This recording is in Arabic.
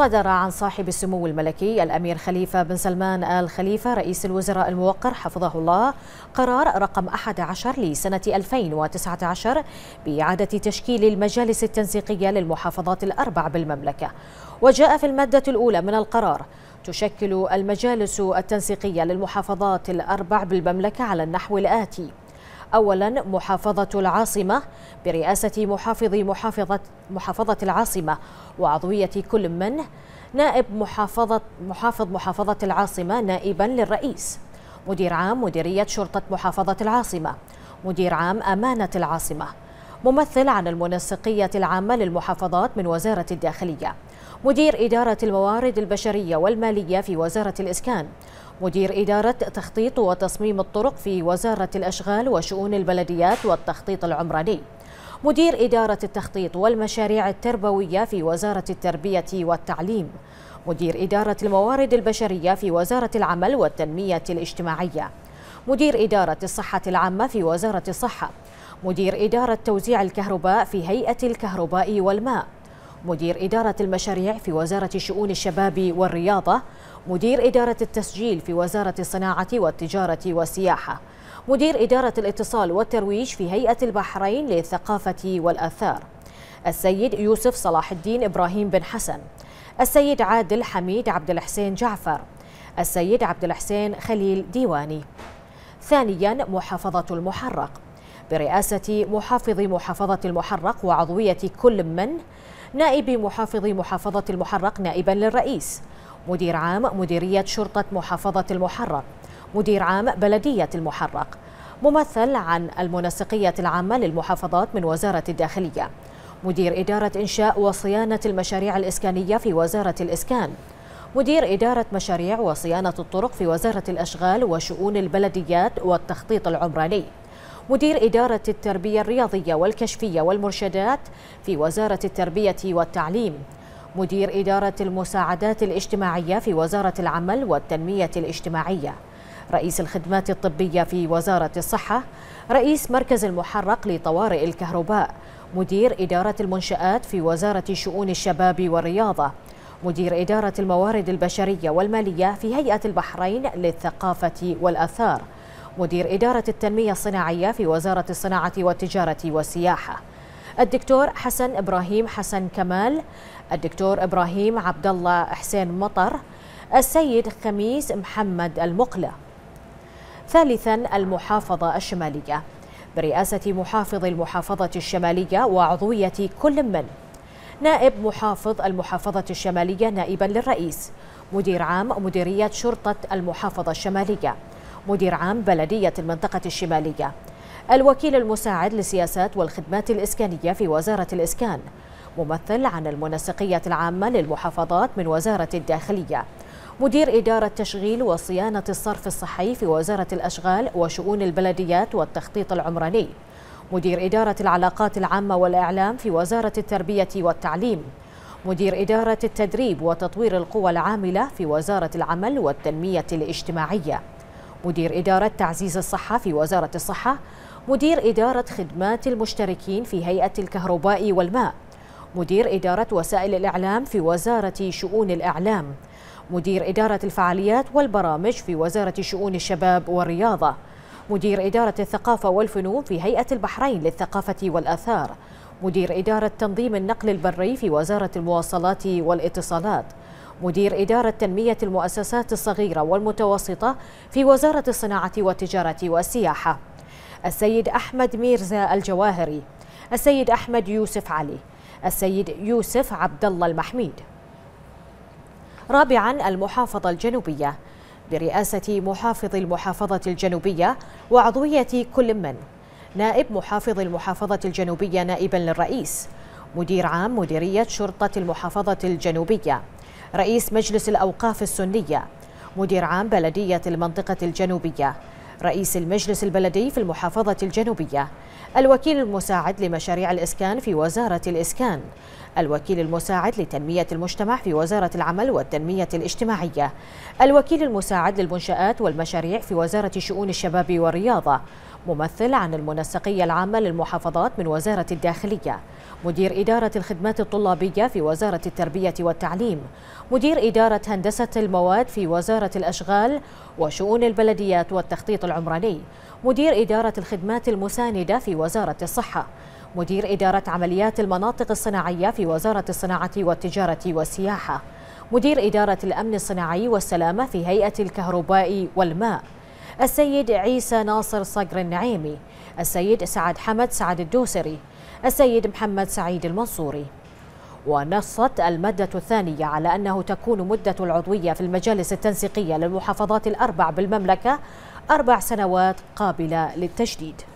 صدر عن صاحب السمو الملكي الأمير خليفة بن سلمان آل خليفة رئيس الوزراء الموقر حفظه الله قرار رقم 11 لسنة 2019 بإعادة تشكيل المجالس التنسيقية للمحافظات الأربع بالمملكة وجاء في المادة الأولى من القرار تشكل المجالس التنسيقية للمحافظات الأربع بالمملكة على النحو الآتي أولا محافظة العاصمة برئاسة محافظ محافظة, محافظة العاصمة وعضوية كل من نائب محافظة محافظ محافظة العاصمة نائبا للرئيس مدير عام مديرية شرطة محافظة العاصمة مدير عام أمانة العاصمة ممثل عن المنسقية العامة للمحافظات من وزارة الداخلية مدير إدارة الموارد البشرية والمالية في وزارة الإسكان مدير إدارة تخطيط وتصميم الطرق في وزارة الأشغال وشؤون البلديات والتخطيط العمراني مدير إدارة التخطيط والمشاريع التربوية في وزارة التربية والتعليم مدير إدارة الموارد البشرية في وزارة العمل والتنمية الاجتماعية مدير إدارة الصحة العامة في وزارة الصحة مدير إدارة توزيع الكهرباء في هيئة الكهرباء والماء مدير إدارة المشاريع في وزارة شؤون الشباب والرياضة مدير إدارة التسجيل في وزارة الصناعة والتجارة والسياحة مدير إدارة الاتصال والترويج في هيئة البحرين للثقافة والآثار السيد يوسف صلاح الدين إبراهيم بن حسن السيد عادل حميد عبد الحسين جعفر السيد عبد الحسين خليل ديواني ثانيا محافظة المحرق برئاسة محافظ محافظة المحرق وعضوية كل من نائب محافظ محافظة المحرق نائبا للرئيس مدير عام مديرية شرطة محافظة المحرق مدير عام بلدية المحرق ممثل عن المنسقية العامة للمحافظات من وزارة الداخلية مدير إدارة إنشاء وصيانة المشاريع الإسكانية في وزارة الإسكان مدير إدارة مشاريع وصيانة الطرق في وزارة الأشغال وشؤون البلديات والتخطيط العمراني مدير إدارة التربية الرياضية والكشفية والمرشدات في وزارة التربية والتعليم مدير إدارة المساعدات الاجتماعية في وزارة العمل والتنمية الاجتماعية رئيس الخدمات الطبية في وزارة الصحة رئيس مركز المحرق لطوارئ الكهرباء مدير إدارة المنشآت في وزارة شؤون الشباب والرياضة مدير إدارة الموارد البشرية والمالية في هيئة البحرين للثقافة والأثار مدير إدارة التنمية الصناعية في وزارة الصناعة والتجارة والسياحة الدكتور حسن إبراهيم حسن كمال الدكتور إبراهيم عبد الله حسين مطر السيد خميس محمد المقلة ثالثا المحافظة الشمالية برئاسة محافظ المحافظة الشمالية وعضوية كل من نائب محافظ المحافظة الشمالية نائبا للرئيس مدير عام مديرية شرطة المحافظة الشمالية مدير عام بلدية المنطقة الشمالية الوكيل المساعد للسياسات والخدمات الإسكانية في وزارة الإسكان ممثل عن المنسقية العامة للمحافظات من وزارة الداخلية مدير إدارة تشغيل وصيانة الصرف الصحي في وزارة الأشغال وشؤون البلديات والتخطيط العمراني مدير إدارة العلاقات العامة والإعلام في وزارة التربية والتعليم مدير إدارة التدريب وتطوير القوى العاملة في وزارة العمل والتنمية الاجتماعية مدير إدارة تعزيز الصحة في وزارة الصحة مدير إدارة خدمات المشتركين في هيئة الكهرباء والماء مدير إدارة وسائل الإعلام في وزارة شؤون الإعلام مدير إدارة الفعاليات والبرامج في وزارة شؤون الشباب والرياضة مدير إدارة الثقافة والفنون في هيئة البحرين للثقافة والآثار مدير إدارة تنظيم النقل البري في وزارة المواصلات والاتصالات مدير إدارة تنمية المؤسسات الصغيرة والمتوسطة في وزارة الصناعة والتجارة والسياحة السيد أحمد ميرزا الجواهري السيد أحمد يوسف علي السيد يوسف عبد الله المحميد رابعا المحافظة الجنوبية برئاسة محافظ المحافظة الجنوبية وعضوية كل من نائب محافظ المحافظة الجنوبية نائبا للرئيس مدير عام مديرية شرطة المحافظة الجنوبية رئيس مجلس الأوقاف السنية مدير عام بلدية المنطقة الجنوبية رئيس المجلس البلدي في المحافظة الجنوبية الوكيل المساعد لمشاريع الإسكان في وزارة الإسكان الوكيل المساعد لتنمية المجتمع في وزارة العمل والتنمية الاجتماعية الوكيل المساعد للمنشآت والمشاريع في وزارة شؤون الشباب والرياضة ممثل عن المنسقية العامة للمحافظات من وزارة الداخلية مدير إدارة الخدمات الطلابية في وزارة التربية والتعليم مدير إدارة هندسة المواد في وزارة الأشغال وشؤون البلديات والتخطيط العمراني مدير إدارة الخدمات المساندة في وزارة الصحة مدير إدارة عمليات المناطق الصناعية في وزارة الصناعة والتجارة والسياحة مدير إدارة الأمن الصناعي والسلامة في هيئة الكهرباء والماء السيد عيسى ناصر صقر النعيمي السيد سعد حمد سعد الدوسري السيد محمد سعيد المنصوري ونصت المادة الثانية على أنه تكون مدة العضوية في المجالس التنسيقية للمحافظات الأربع بالمملكة أربع سنوات قابلة للتجديد